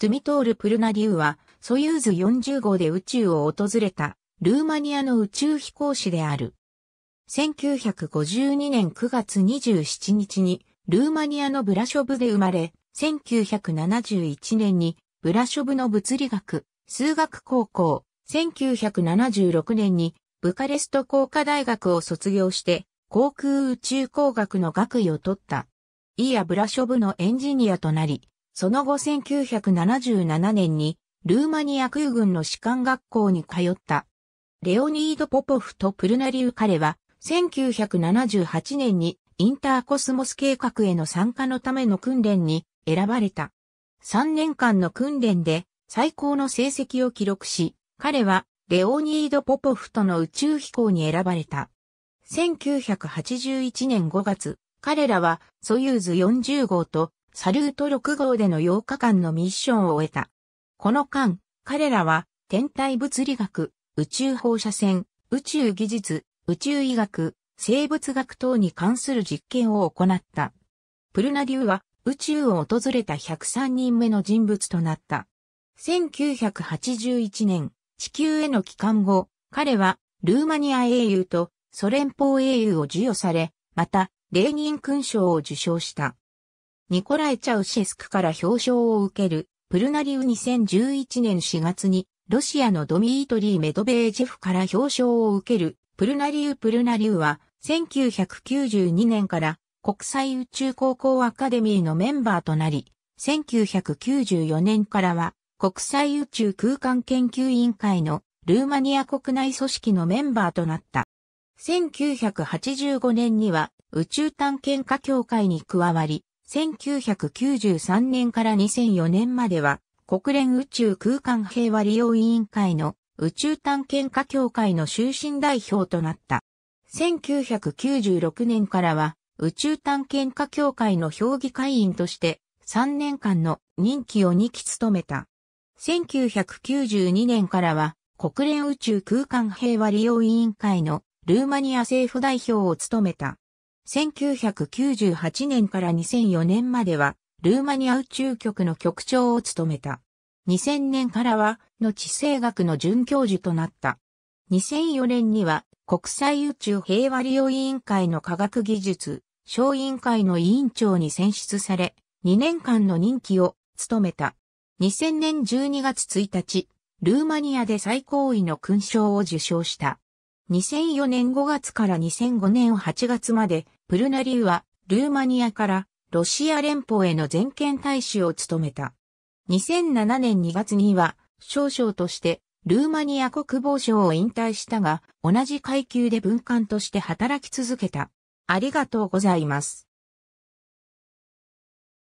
ドゥミトール・プルナディウは、ソユーズ40号で宇宙を訪れた、ルーマニアの宇宙飛行士である。1952年9月27日に、ルーマニアのブラショブで生まれ、1971年に、ブラショブの物理学、数学高校、1976年に、ブカレスト工科大学を卒業して、航空宇宙工学の学位を取った。イーア・ブラショブのエンジニアとなり、その後1977年にルーマニア空軍の士官学校に通った。レオニード・ポポフとプルナリウ彼は1978年にインターコスモス計画への参加のための訓練に選ばれた。3年間の訓練で最高の成績を記録し、彼はレオニード・ポポフとの宇宙飛行に選ばれた。1981年5月、彼らはソユーズ40号とサルート6号での8日間のミッションを終えた。この間、彼らは天体物理学、宇宙放射線、宇宙技術、宇宙医学、生物学等に関する実験を行った。プルナデューは宇宙を訪れた103人目の人物となった。1981年、地球への帰還後、彼はルーマニア英雄とソ連邦英雄を授与され、また、レーニン勲章を受章した。ニコライ・チャウシェスクから表彰を受ける、プルナリウ2011年4月に、ロシアのドミートリー・メドベージェフから表彰を受ける、プルナリウ・プルナリウは、1992年から国際宇宙高校アカデミーのメンバーとなり、1994年からは国際宇宙空間研究委員会のルーマニア国内組織のメンバーとなった。1985年には宇宙探検家協会に加わり、1993年から2004年までは、国連宇宙空間平和利用委員会の宇宙探検家協会の終身代表となった。1996年からは宇宙探検家協会の評議会員として3年間の任期を2期務めた。1992年からは国連宇宙空間平和利用委員会のルーマニア政府代表を務めた。1998年から2004年までは、ルーマニア宇宙局の局長を務めた。2000年からは、の地政学の准教授となった。2004年には、国際宇宙平和利用委員会の科学技術、小委員会の委員長に選出され、2年間の任期を務めた。2000年12月1日、ルーマニアで最高位の勲章を受章した。2004年5月から2005年8月までプルナリウは、ルーマニアからロシア連邦への全権大使を務めた。2007年2月には、少将としてルーマニア国防省を引退したが、同じ階級で文官として働き続けた。ありがとうございます。